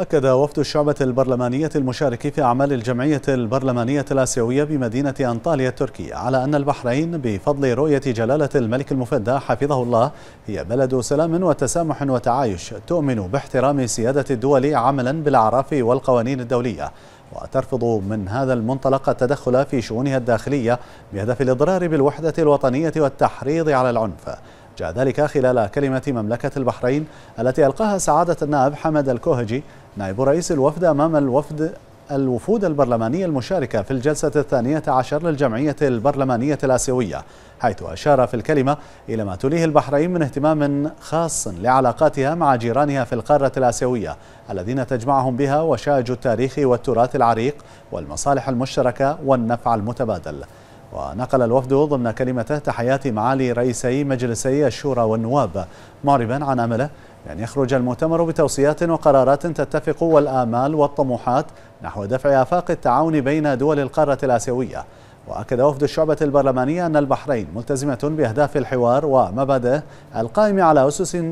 أكد وفد الشعبة البرلمانية المشارك في أعمال الجمعية البرلمانية الآسيوية بمدينة أنطاليا التركية على أن البحرين بفضل رؤية جلالة الملك المفدى حفظه الله هي بلد سلام وتسامح وتعايش تؤمن باحترام سيادة الدول عملا بالأعراف والقوانين الدولية وترفض من هذا المنطلق التدخل في شؤونها الداخلية بهدف الإضرار بالوحدة الوطنية والتحريض على العنف جاء ذلك خلال كلمة مملكة البحرين التي ألقاها سعادة النائب حمد الكوهجي نائب رئيس الوفد أمام الوفد الوفود البرلمانية المشاركة في الجلسة الثانية عشر للجمعية البرلمانية الآسيوية حيث أشار في الكلمة إلى ما تليه البحرين من اهتمام خاص لعلاقاتها مع جيرانها في القارة الآسيوية الذين تجمعهم بها وشائج التاريخ والتراث العريق والمصالح المشتركة والنفع المتبادل ونقل الوفد ضمن كلمته تحيات معالي رئيسي مجلسي الشورى والنواب معربا عن امله بأن يعني يخرج المؤتمر بتوصيات وقرارات تتفق والآمال والطموحات نحو دفع آفاق التعاون بين دول القارة الآسيوية وأكد وفد الشعبة البرلمانية أن البحرين ملتزمة بأهداف الحوار ومبادئه القائم على أسس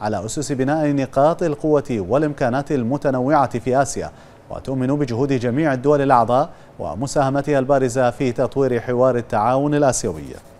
على أسس بناء نقاط القوة والإمكانات المتنوعة في آسيا وتؤمن بجهود جميع الدول الأعضاء ومساهمتها البارزة في تطوير حوار التعاون الآسيوي